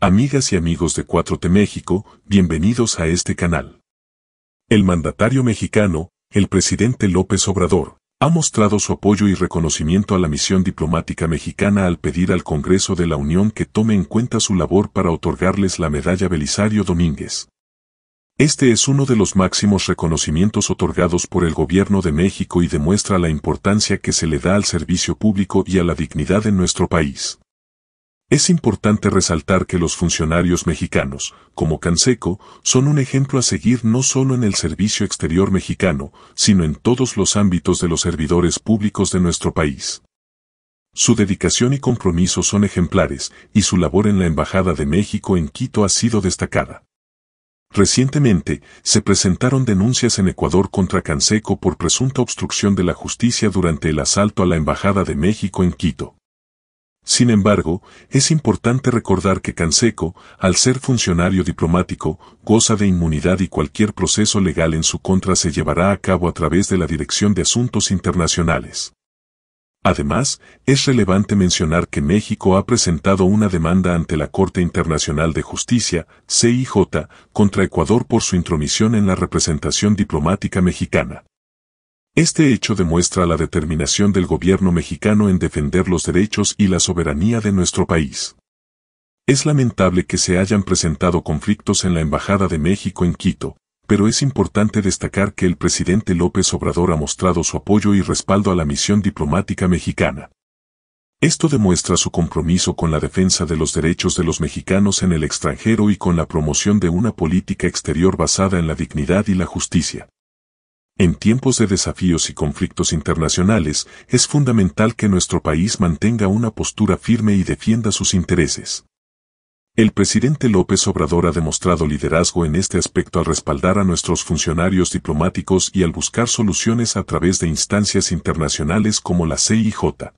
Amigas y amigos de 4T México, bienvenidos a este canal. El mandatario mexicano, el presidente López Obrador, ha mostrado su apoyo y reconocimiento a la misión diplomática mexicana al pedir al Congreso de la Unión que tome en cuenta su labor para otorgarles la medalla Belisario Domínguez. Este es uno de los máximos reconocimientos otorgados por el Gobierno de México y demuestra la importancia que se le da al servicio público y a la dignidad en nuestro país. Es importante resaltar que los funcionarios mexicanos, como Canseco, son un ejemplo a seguir no solo en el servicio exterior mexicano, sino en todos los ámbitos de los servidores públicos de nuestro país. Su dedicación y compromiso son ejemplares, y su labor en la Embajada de México en Quito ha sido destacada. Recientemente, se presentaron denuncias en Ecuador contra Canseco por presunta obstrucción de la justicia durante el asalto a la Embajada de México en Quito. Sin embargo, es importante recordar que Canseco, al ser funcionario diplomático, goza de inmunidad y cualquier proceso legal en su contra se llevará a cabo a través de la Dirección de Asuntos Internacionales. Además, es relevante mencionar que México ha presentado una demanda ante la Corte Internacional de Justicia, CIJ, contra Ecuador por su intromisión en la representación diplomática mexicana. Este hecho demuestra la determinación del gobierno mexicano en defender los derechos y la soberanía de nuestro país. Es lamentable que se hayan presentado conflictos en la Embajada de México en Quito, pero es importante destacar que el presidente López Obrador ha mostrado su apoyo y respaldo a la misión diplomática mexicana. Esto demuestra su compromiso con la defensa de los derechos de los mexicanos en el extranjero y con la promoción de una política exterior basada en la dignidad y la justicia. En tiempos de desafíos y conflictos internacionales, es fundamental que nuestro país mantenga una postura firme y defienda sus intereses. El presidente López Obrador ha demostrado liderazgo en este aspecto al respaldar a nuestros funcionarios diplomáticos y al buscar soluciones a través de instancias internacionales como la CIJ.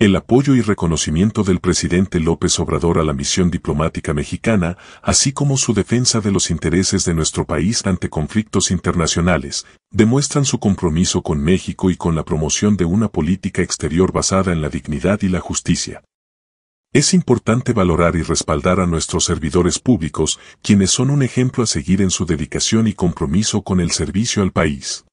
El apoyo y reconocimiento del presidente López Obrador a la misión diplomática mexicana, así como su defensa de los intereses de nuestro país ante conflictos internacionales, demuestran su compromiso con México y con la promoción de una política exterior basada en la dignidad y la justicia. Es importante valorar y respaldar a nuestros servidores públicos, quienes son un ejemplo a seguir en su dedicación y compromiso con el servicio al país.